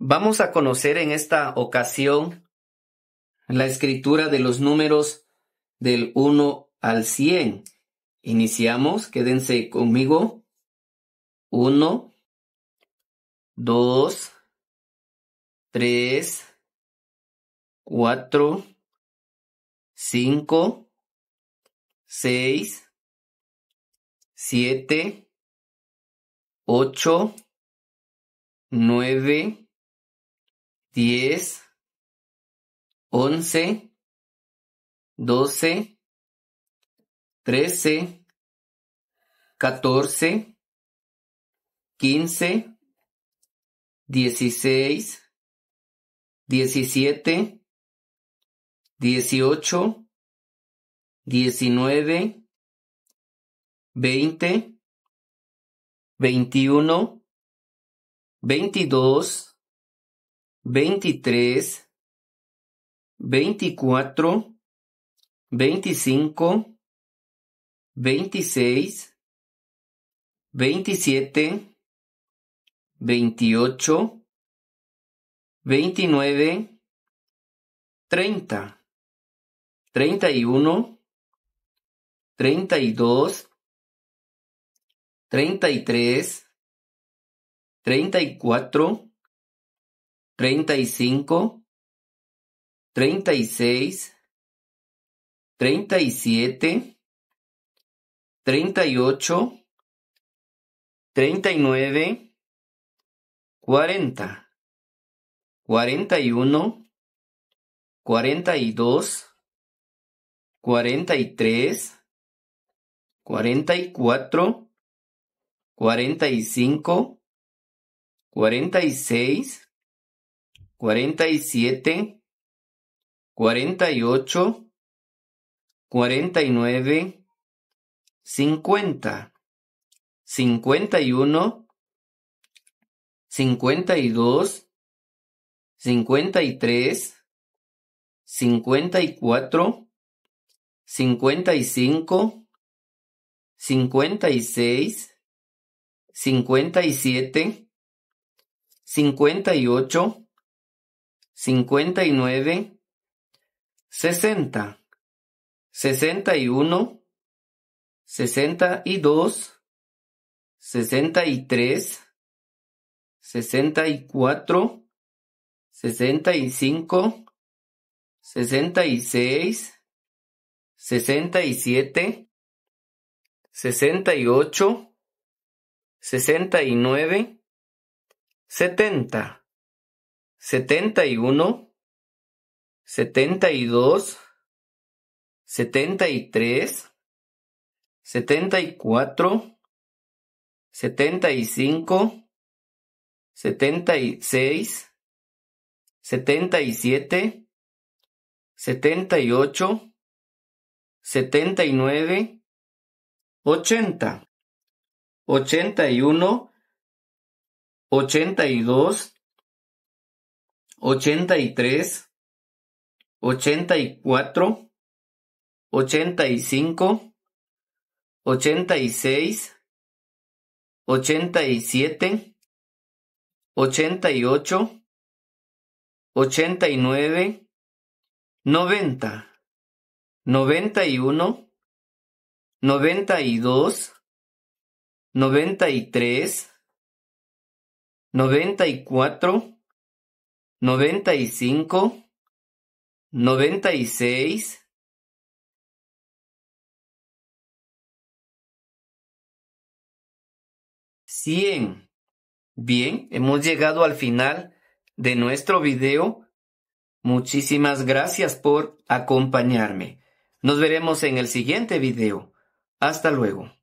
Vamos a conocer en esta ocasión la escritura de los números del 1 al 100. Iniciamos, quédense conmigo. 1, 2, 3, 4, 5, 6, 7, 8, 9, 10, 11, 12, 13, 14, 15, 16, 17, 18, 19, 20, 21, 22, veintitrés, veinticuatro, veinticinco, veintiséis, veintisiete, veintiocho, veintinueve, treinta, treinta y uno, treinta y dos, treinta y tres, treinta y cuatro, 35, 36, 37, 38, 39, 40, 41, 42, 43, 44, 45, 46, 47, 48, 49, 50, 51, 52, 53, 54, 55, 56, 57, 58, cincuenta y nueve, sesenta, sesenta y uno, sesenta y dos, sesenta y tres, sesenta y cuatro, sesenta y cinco, sesenta y seis, sesenta y siete, sesenta y ocho, sesenta y nueve, setenta setenta y uno, setenta y dos, setenta y tres, setenta y cuatro, setenta y cinco, setenta y seis, setenta y siete, setenta y ocho, setenta y nueve, ochenta, ochenta y uno, ochenta y dos, ochenta y tres, ochenta y cuatro, ochenta y cinco, ochenta y seis, ochenta y siete, ochenta y ocho, ochenta y nueve, noventa, noventa y uno, noventa y dos, noventa y tres, noventa y cuatro 95, 96, 100. Bien, hemos llegado al final de nuestro video. Muchísimas gracias por acompañarme. Nos veremos en el siguiente video. Hasta luego.